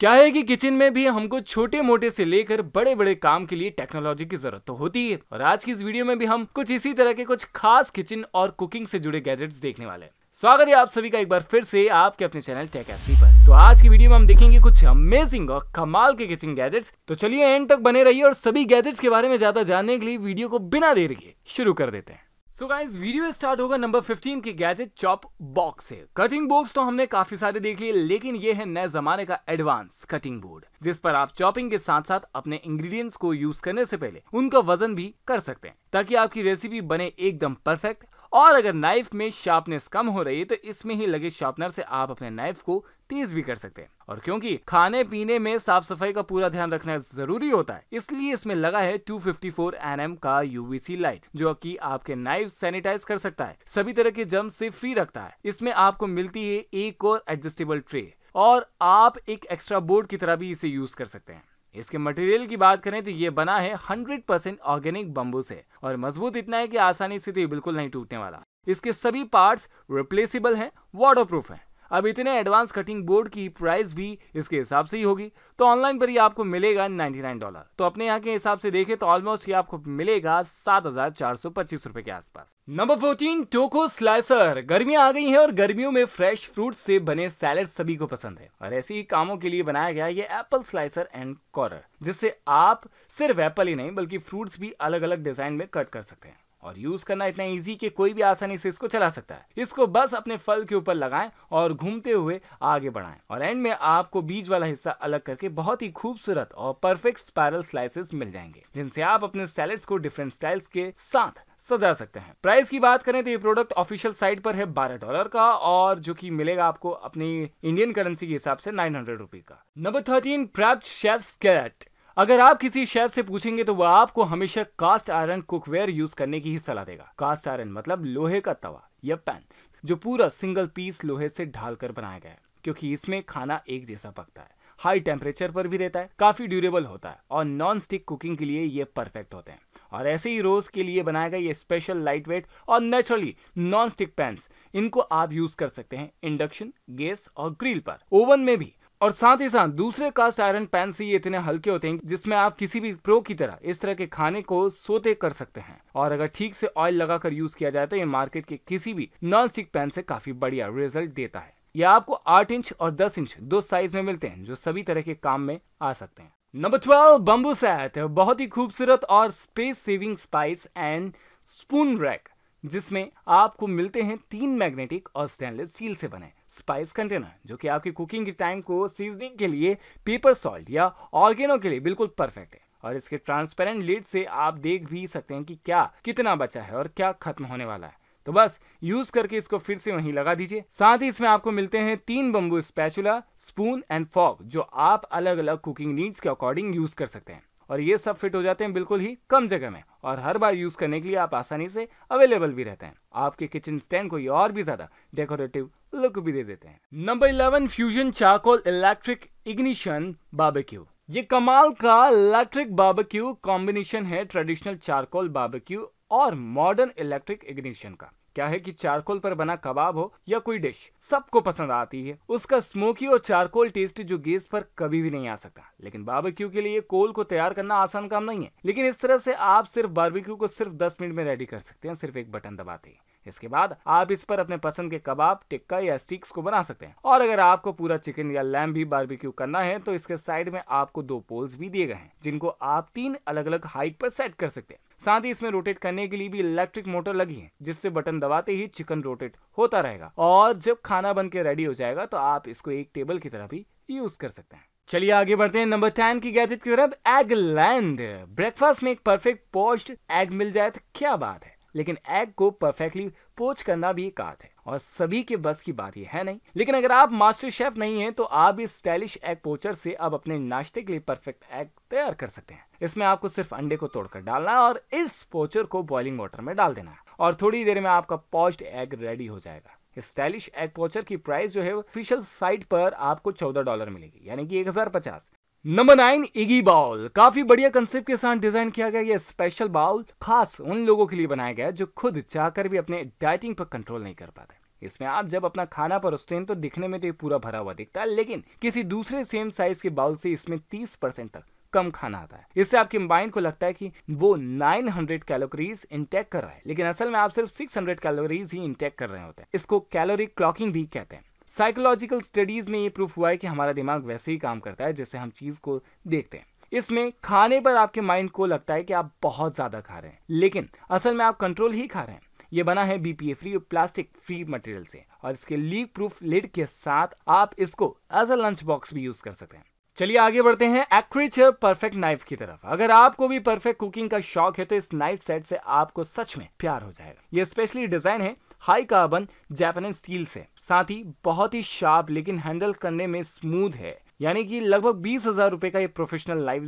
क्या है कि किचन में भी हमको छोटे मोटे से लेकर बड़े बड़े काम के लिए टेक्नोलॉजी की जरूरत तो होती है और आज की इस वीडियो में भी हम कुछ इसी तरह के कुछ खास किचन और कुकिंग से जुड़े गैजेट्स देखने वाले हैं स्वागत है आप सभी का एक बार फिर से आपके अपने चैनल टेक एफसी पर तो आज की वीडियो में हम देखेंगे कुछ अमेजिंग और कमाल के किचन गैजेट्स तो चलिए एंड तक बने रहिए और सभी गैजेट्स के बारे में ज्यादा जानने के लिए वीडियो को बिना देर के शुरू कर देते हैं सो गाइस वीडियो स्टार्ट होगा नंबर 15 के गैजेट चॉप बॉक्स से कटिंग बॉक्स तो हमने काफी सारे देख लिए लेकिन ये है नए जमाने का एडवांस कटिंग बोर्ड जिस पर आप चॉपिंग के साथ साथ अपने इंग्रेडिएंट्स को यूज करने से पहले उनका वजन भी कर सकते हैं ताकि आपकी रेसिपी बने एकदम परफेक्ट और अगर नाइफ में शार्पनेस कम हो रही है तो इसमें ही लगे शार्पनर से आप अपने नाइफ को तेज भी कर सकते हैं और क्योंकि खाने पीने में साफ सफाई का पूरा ध्यान रखना जरूरी होता है इसलिए इसमें लगा है 254 एनएम का यूवीसी लाइट जो कि आपके नाइफ सैनिटाइज कर सकता है सभी तरह के जम से फ्री रखता है इसमें आपको मिलती है एक और एडजस्टेबल ट्रे और आप एक एक्स्ट्रा बोर्ड की तरह भी इसे यूज कर सकते हैं इसके मटेरियल की बात करें तो ये बना है 100% ऑर्गेनिक बम्बू से और मजबूत इतना है कि आसानी से तो ये बिल्कुल नहीं टूटने वाला इसके सभी पार्ट्स रिप्लेसिबल हैं वाटर प्रूफ हैं अब इतने एडवांस कटिंग बोर्ड की प्राइस भी इसके हिसाब से ही होगी तो ऑनलाइन पर ही आपको मिलेगा 99 डॉलर तो अपने यहाँ के हिसाब से देखें तो ऑलमोस्ट ये आपको मिलेगा सात हजार चार सौ पच्चीस रुपए के आसपास नंबर फोर्टीन टोको स्लाइसर गर्मियां आ गई हैं और गर्मियों में फ्रेश फ्रूट से बने सैलड सभी को पसंद है और ऐसे ही कामों के लिए बनाया गया ये एप्पल स्लाइसर एंड कॉर्नर जिससे आप सिर्फ एप्पल ही नहीं बल्कि फ्रूट्स भी अलग अलग डिजाइन में कट कर सकते हैं और यूज करना इतना ईजी कि कोई भी आसानी से इसको चला सकता है इसको बस अपने फल के ऊपर लगाएं और घूमते हुए आगे बढ़ाएं और एंड में आपको बीज वाला हिस्सा अलग करके बहुत ही खूबसूरत और परफेक्ट स्पायरल स्लाइसेस मिल जाएंगे जिनसे आप अपने सैलेड को डिफरेंट स्टाइल्स के साथ सजा सकते हैं प्राइस की बात करें तो ये प्रोडक्ट ऑफिशियल साइट पर है बारह डॉलर का और जो कि मिलेगा आपको अपनी इंडियन करेंसी के हिसाब से नाइन हंड्रेड का नंबर थर्टीन प्राप्त शेफ स्केट अगर आप किसी शेफ से पूछेंगे तो वह आपको हमेशा कास्ट आयरन कुकवेयर यूज करने की ही सलाह देगा कास्ट आयरन मतलब लोहे का तवा या पैन जो पूरा सिंगल पीस लोहे से ढालकर बनाया गया है क्योंकि इसमें खाना एक जैसा पकता है हाई टेम्परेचर पर भी रहता है काफी ड्यूरेबल होता है और नॉन स्टिक कुकिंग के लिए ये परफेक्ट होते हैं और ऐसे ही रोज के लिए बनाया गया ये स्पेशल लाइट वेट और नेचुरली नॉन स्टिक पैंस इनको आप यूज कर सकते हैं इंडक्शन गैस और ग्रिल पर ओवन में भी और साथ ही साथ दूसरे कास्ट आयरन पैन से ये इतने हल्के होते हैं जिसमें आप किसी भी प्रो की तरह इस तरह के खाने को सोते कर सकते हैं और अगर ठीक से ऑयल लगाकर यूज किया जाए तो ये मार्केट के किसी भी नॉन स्टिक पैन से काफी बढ़िया रिजल्ट देता है यह आपको आठ इंच और दस इंच दो साइज में मिलते हैं जो सभी तरह के काम में आ सकते हैं नंबर ट्वेल्व बम्बू सैट बहुत ही खूबसूरत और space saving spice and spoon rack जिसमें आपको मिलते हैं तीन मैग्नेटिक और स्टेनलेस स्टील से बने स्पाइस कंटेनर जो कि आपकी कुकिंग के टाइम को सीजनिंग के लिए पेपर सॉल्ट या ऑर्गेनो के लिए बिल्कुल परफेक्ट है और इसके ट्रांसपेरेंट लीड से आप देख भी सकते हैं कि क्या कितना बचा है और क्या खत्म होने वाला है तो बस यूज करके इसको फिर से वहीं लगा दीजिए साथ ही इसमें आपको मिलते हैं तीन bamboo spatula spoon and fork जो आप अलग अलग कुकिंग नीड्स के अकॉर्डिंग यूज कर सकते हैं और ये सब फिट हो जाते हैं बिल्कुल ही कम जगह में और हर बार यूज करने के लिए आप आसानी से अवेलेबल भी रहते हैं आपके किचन स्टैंड को ये और भी ज्यादा डेकोरेटिव लुक भी दे देते हैं number eleven fusion charcoal electric ignition barbecue ये कमाल का इलेक्ट्रिक बाबेक्यू कॉम्बिनेशन है ट्रेडिशनल चारकोल बाबेक्यू और मॉडर्न इलेक्ट्रिक इग्निशन का क्या है कि चारकोल पर बना कबाब हो या कोई डिश सबको पसंद आती है उसका स्मोकी और चारकोल टेस्ट जो गैस पर कभी भी नहीं आ सकता लेकिन बाबेक्यू के लिए कोल को तैयार करना आसान काम नहीं है लेकिन इस तरह से आप सिर्फ बारबेक्यू को सिर्फ 10 मिनट में रेडी कर सकते हैं सिर्फ एक बटन दबाते हैं इसके बाद आप इस पर अपने पसंद के कबाब टिक्का या स्टिक्स को बना सकते हैं और अगर आपको पूरा चिकन या लैम भी बारबेक्यू करना है तो इसके साइड में आपको दो पोल्स भी दिए गए हैं जिनको आप तीन अलग अलग हाइट पर सेट कर सकते हैं साथ ही इसमें रोटेट करने के लिए भी इलेक्ट्रिक मोटर लगी है जिससे बटन दबाते ही चिकन रोटेट होता रहेगा और जब खाना बन के रेडी हो जाएगा तो आप इसको एक टेबल की तरह भी यूज कर सकते हैं चलिए आगे बढ़ते हैं नंबर टेन की गैजेट की तरफ एग लैंड ब्रेकफास्ट में एक परफेक्ट पोस्ट एग मिल जाए तो क्या बात है लेकिन एग को परफेक्टली पोच करना भी एक आर्ट है और सभी के बस की बात यह है नहीं लेकिन अगर आप मास्टर शेफ नहीं हैं तो आप इस स्टाइलिश एग पोचर से अब अपने नाश्ते के लिए परफेक्ट एग तैयार कर सकते हैं इसमें आपको सिर्फ अंडे को तोड़कर डालना है और इस पोचर को बॉइलिंग वाटर में डाल देना है और थोड़ी देर में आपका पॉस्ट एग रेडी हो जाएगा स्टाइलिश एग पोचर की प्राइस जो है ऑफिशियल साइट पर आपको चौदह डॉलर मिलेगी यानी कि एक हजार पचास नंबर नाइन इगी बाउल काफी बढ़िया कंसेप्ट के साथ डिजाइन किया गया यह स्पेशल बाउल खास उन लोगों के लिए बनाया गया जो खुद चाहकर भी अपने डाइटिंग पर कंट्रोल नहीं कर पाते इसमें आप जब अपना खाना परोसते हैं तो दिखने में तो ये पूरा भरा हुआ दिखता है लेकिन किसी दूसरे सेम साइज के बाउल से इसमें तीस परसेंट तक कम खाना आता है इससे आपके माइंड को लगता है कि वो 900 कैलोरीज इंटेक कर रहा है लेकिन असल में आप सिर्फ 600 कैलोरीज ही इंटेक कर रहे होते हैं इसको कैलोरी क्लॉकिंग भी कहते हैं साइकोलॉजिकल स्टडीज़ में ये प्रूफ हुआ है कि हमारा दिमाग वैसे ही काम करता है जैसे हम चीज़ को देखते हैं इसमें खाने पर आपके माइंड को लगता है कि आप बहुत ज़्यादा खा रहे हैं लेकिन असल में आप कंट्रोल ही खा रहे हैं ये बना है बीपीए फ्री और प्लास्टिक फ्री मटेरियल से और इसके लीक प्रूफ लिड के साथ आप इसको एज अ लंच बॉक्स भी यूज कर सकते हैं चलिए आगे बढ़ते हैं एक्रीचर परफेक्ट नाइफ की तरफ अगर आपको भी परफेक्ट कुकिंग का शौक है तो इस नाइफ सेट से आपको सच में प्यार हो जाएगा ये स्पेशली डिजाइन है हाई कार्बन जापानीज स्टील से साथ ही बहुत ही शार्प लेकिन हैंडल करने में स्मूथ है यानी कि लगभग बीस हजार रूपए का ये प्रोफेशनल लाइफ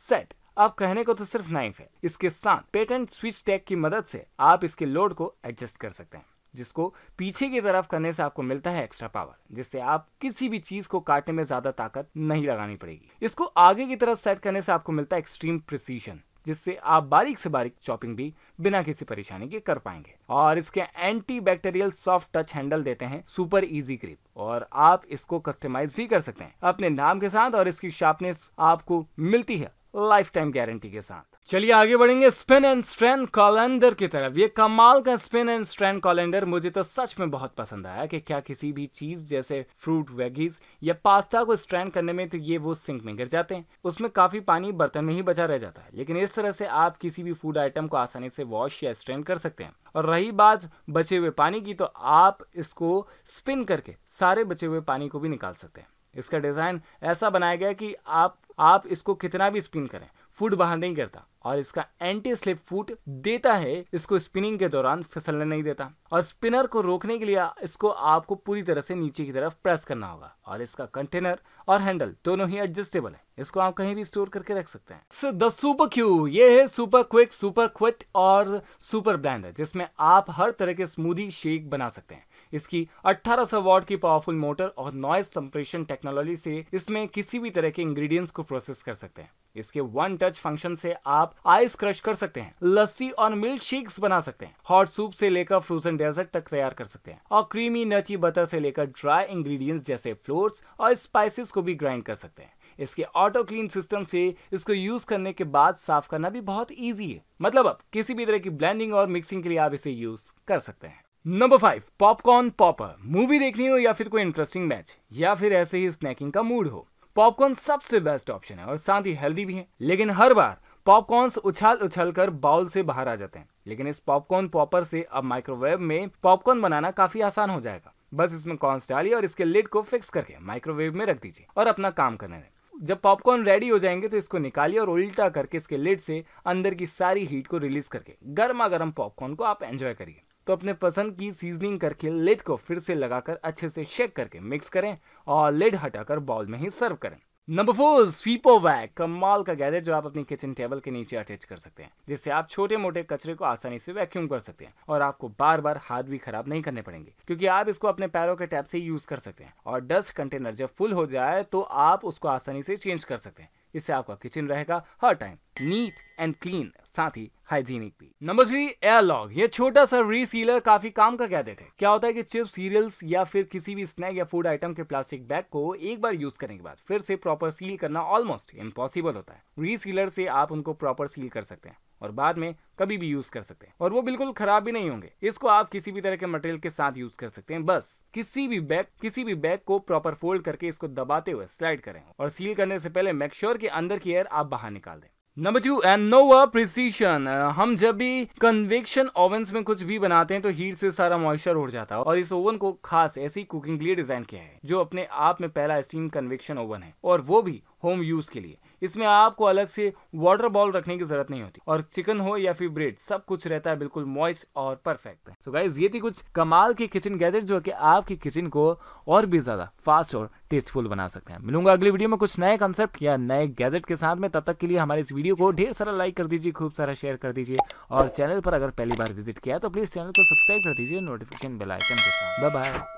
सेट आप कहने को तो सिर्फ नाइफ है इसके साथ पेटेंट स्विच टैग की मदद से आप इसके लोड को एडजस्ट कर सकते हैं जिसको पीछे की तरफ करने से आपको मिलता है एक्स्ट्रा पावर जिससे आप किसी भी चीज को काटने में ज्यादा ताकत नहीं लगानी पड़ेगी इसको आगे की तरफ सेट करने से आपको मिलता है एक्सट्रीम प्रिसीजन जिससे आप बारीक से बारीक चॉपिंग भी बिना किसी परेशानी के कर पाएंगे और इसके anti bacterial soft touch handle देते हैं सुपर इजी ग्रिप और आप इसको कस्टमाइज भी कर सकते हैं अपने नाम के साथ और इसकी शार्पनेस आपको मिलती है लाइफ टाइम गारंटी के साथ चलिए आगे बढ़ेंगे स्पिन एंड स्ट्रेन कॉलेंडर की तरफ ये कमाल का स्पिन एंड स्ट्रेन कॉलेंडर मुझे तो सच में बहुत पसंद आया कि क्या किसी भी चीज जैसे फ्रूट वेगीज या पास्ता को स्ट्रेन करने में तो ये वो सिंक में गिर जाते हैं उसमें काफी पानी बर्तन में ही बचा रह जाता है लेकिन इस तरह से आप किसी भी फूड आइटम को आसानी से वॉश या स्ट्रेन कर सकते हैं और रही बात बचे हुए पानी की तो आप इसको स्पिन करके सारे बचे हुए पानी को भी निकाल सकते हैं इसका डिज़ाइन ऐसा बनाया गया कि आप आप इसको कितना भी स्पिन करें फुट बाहर नहीं करता और इसका एंटी स्लिप फुट देता है इसको स्पिनिंग के दौरान फिसलने नहीं देता और स्पिनर को रोकने के लिए इसको आपको पूरी तरह से नीचे की तरफ प्रेस करना होगा और इसका कंटेनर और हैंडल दोनों ही एडजस्टेबल है इसको आप कहीं भी स्टोर करके रख सकते हैं सो द सुपर क्यू ये है सुपर क्विक सुपर क्विट और सुपर ब्लैंड जिसमें आप हर तरह के स्मूदी शेक बना सकते हैं इसकी 1800 वॉट की पावरफुल मोटर और नॉइस संप्रेषण टेक्नोलॉजी से इसमें किसी भी तरह के इंग्रेडिएंट्स को प्रोसेस कर सकते हैं इसके वन टच फंक्शन से आप आइस क्रश कर सकते हैं लस्सी और मिल्क शेक्स बना सकते हैं हॉट सूप से लेकर फ्रोजन डेजर्ट तक तैयार कर सकते हैं और क्रीमी नटी बटर से लेकर ड्राई इंग्रेडिएंट्स जैसे फ्लोर्स और स्पाइसेस को भी ग्राइंड कर सकते हैं इसके ऑटो क्लीन सिस्टम से इसको यूज करने के बाद साफ करना भी बहुत ईजी है मतलब अब किसी भी तरह की ब्लेंडिंग और मिक्सिंग के लिए आप इसे यूज कर सकते हैं number five popcorn popper movie देखनी हो या फिर कोई इंटरेस्टिंग मैच या फिर ऐसे ही स्नैकिंग का मूड हो पॉपकॉर्न सबसे बेस्ट ऑप्शन है और साथ ही हेल्दी भी है लेकिन हर बार पॉपकॉर्न उछाल उछाल कर बाउल से बाहर आ जाते हैं लेकिन इस पॉपकॉर्न पॉपर से अब माइक्रोवेव में पॉपकॉर्न बनाना काफी आसान हो जाएगा बस इसमें कॉर्न्स डालिए और इसके लिड को फिक्स करके माइक्रोवेव में रख दीजिए और अपना काम करने दें जब पॉपकॉर्न रेडी हो जाएंगे तो इसको निकालिए और उल्टा करके इसके लिड से अंदर की सारी हीट को रिलीज करके गर्मा गर्म पॉपकॉर्न को आप एंजॉय करिए तो अपने पसंद की सीजनिंग करके लेड को फिर से लगाकर अच्छे से शेक करके मिक्स करें और लेड हटाकर बाउल में ही सर्व करें नंबर फोर स्वीपो वैग कमाल का गैजेट जो आप अपनी किचन टेबल के नीचे अटैच कर सकते हैं जिससे आप छोटे मोटे कचरे को आसानी से वैक्यूम कर सकते हैं और आपको बार बार हाथ भी खराब नहीं करने पड़ेंगे क्योंकि आप इसको अपने पैरों के टैप से यूज कर सकते हैं और डस्ट कंटेनर जब फुल हो जाए तो आप उसको आसानी से चेंज कर सकते हैं इससे आपका किचन रहेगा हर टाइम नीट एंड क्लीन साथ ही हाइजीनिक भी नंबर थ्री एयरलॉग ये छोटा सा रीसीलर काफी काम का कहते थे क्या होता है कि चिप्स सीरियल्स या फिर किसी भी स्नैक या फूड आइटम के प्लास्टिक बैग को एक बार यूज करने के बाद फिर से प्रॉपर सील करना ऑलमोस्ट इम्पॉसिबल होता है रीसीलर से आप उनको प्रॉपर सील कर सकते हैं और बाद में कभी भी यूज कर सकते हैं और वो बिल्कुल खराब भी नहीं होंगे इसको आप किसी भी तरह के मटेरियल के साथ यूज कर सकते हैं बस किसी भी बैग किसी भी बैग को प्रॉपर फोल्ड करके इसको दबाते हुए स्लाइड करें और सील करने से पहले मेक श्योर sure कि अंदर की एयर आप बाहर निकाल दें नंबर टू एनोवा प्रिसीशन हम जब भी कन्वेक्शन ओवन में कुछ भी बनाते हैं तो हीट से सारा मॉइस्चर उड़ जाता है और इस ओवन को खास ऐसी कुकिंग के लिए डिजाइन किया है जो अपने आप में पहला स्टीम कन्वेक्शन ओवन है और वो भी होम यूज़ के लिए इसमें आपको अलग से वाटर बॉल रखने की ज़रूरत नहीं होती और चिकन हो या फिर ब्रेड सब कुछ रहता है बिल्कुल मॉइस्ट और परफेक्ट सो गाइज ये थी कुछ कमाल के किचन गैजेट जो कि आपकी किचन को और भी ज़्यादा फास्ट और टेस्टफुल बना सकते हैं मिलूंगा अगली वीडियो में कुछ नए कॉन्सेप्ट या नए गैजेट के साथ में तब तक के लिए हमारे इस वीडियो को ढेर सारा लाइक कर दीजिए खूब सारा शेयर कर दीजिए और चैनल पर अगर पहली बार विजिट किया तो प्लीज़ चैनल को सब्सक्राइब कर दीजिए नोटिफिकेशन बेलाइकन के साथ बाय